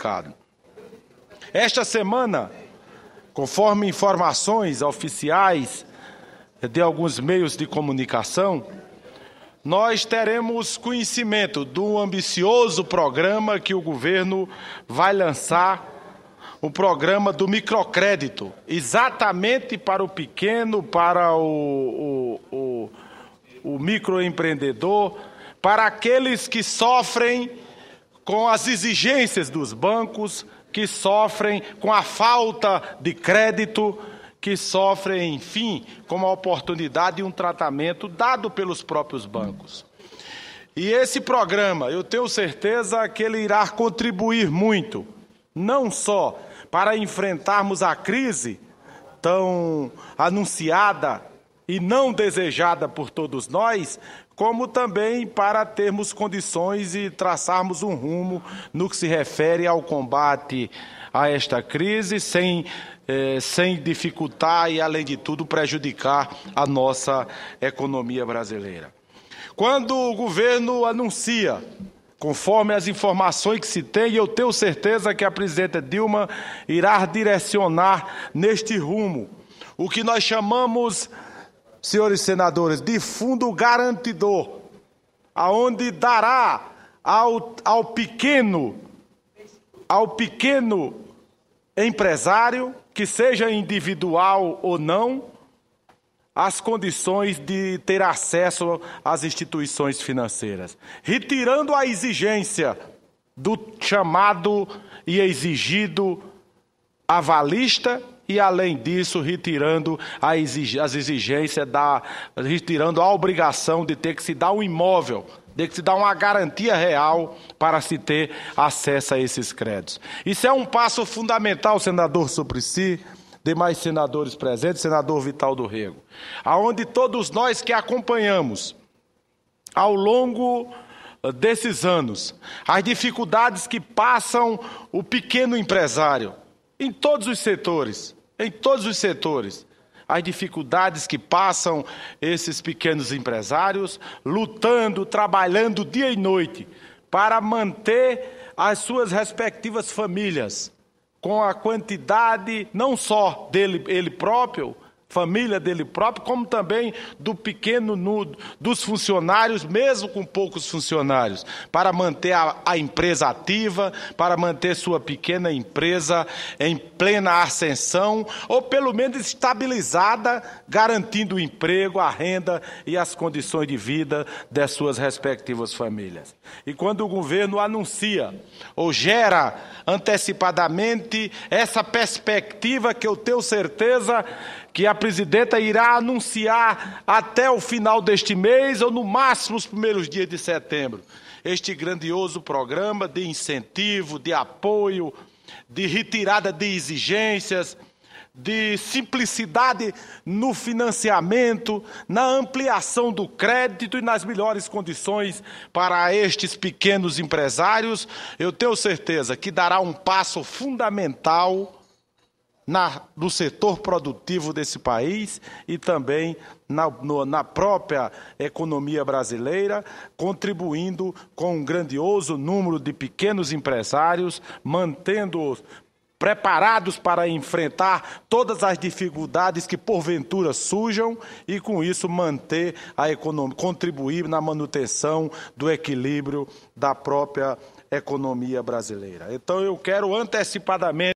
pecado. Esta semana, conforme informações oficiais de alguns meios de comunicação, nós teremos conhecimento do ambicioso programa que o governo vai lançar o programa do microcrédito, exatamente para o pequeno, para o, o, o, o microempreendedor, para aqueles que sofrem com as exigências dos bancos, que sofrem com a falta de crédito, que sofrem, enfim, com a oportunidade e um tratamento dado pelos próprios bancos. E esse programa, eu tenho certeza que ele irá contribuir muito, não só para enfrentarmos a crise tão anunciada e não desejada por todos nós, como também para termos condições e traçarmos um rumo no que se refere ao combate a esta crise, sem, eh, sem dificultar e, além de tudo, prejudicar a nossa economia brasileira. Quando o governo anuncia Conforme as informações que se tem, eu tenho certeza que a presidenta Dilma irá direcionar neste rumo o que nós chamamos senhores senadores, de fundo garantidor, aonde dará ao, ao pequeno, ao pequeno empresário, que seja individual ou não, as condições de ter acesso às instituições financeiras, retirando a exigência do chamado e exigido avalista e, além disso, retirando exig as exigências da. retirando a obrigação de ter que se dar um imóvel de que se dar uma garantia real para se ter acesso a esses créditos. Isso é um passo fundamental, senador Suplicy, demais senadores presentes, senador Vital do Rego, aonde todos nós que acompanhamos ao longo eh, desses anos as dificuldades que passam o pequeno empresário em todos os setores em todos os setores. As dificuldades que passam esses pequenos empresários, lutando, trabalhando dia e noite para manter as suas respectivas famílias, com a quantidade não só dele ele próprio, família dele próprio, como também do pequeno nudo, dos funcionários, mesmo com poucos funcionários, para manter a, a empresa ativa, para manter sua pequena empresa em plena ascensão, ou pelo menos estabilizada, garantindo o emprego, a renda e as condições de vida das suas respectivas famílias. E quando o governo anuncia ou gera antecipadamente essa perspectiva que eu tenho certeza que a presidenta irá anunciar até o final deste mês ou no máximo os primeiros dias de setembro. Este grandioso programa de incentivo, de apoio, de retirada de exigências, de simplicidade no financiamento, na ampliação do crédito e nas melhores condições para estes pequenos empresários, eu tenho certeza que dará um passo fundamental na, no setor produtivo desse país e também na, no, na própria economia brasileira, contribuindo com um grandioso número de pequenos empresários, mantendo-os preparados para enfrentar todas as dificuldades que porventura surjam e com isso manter a economia, contribuir na manutenção do equilíbrio da própria economia brasileira. Então eu quero antecipadamente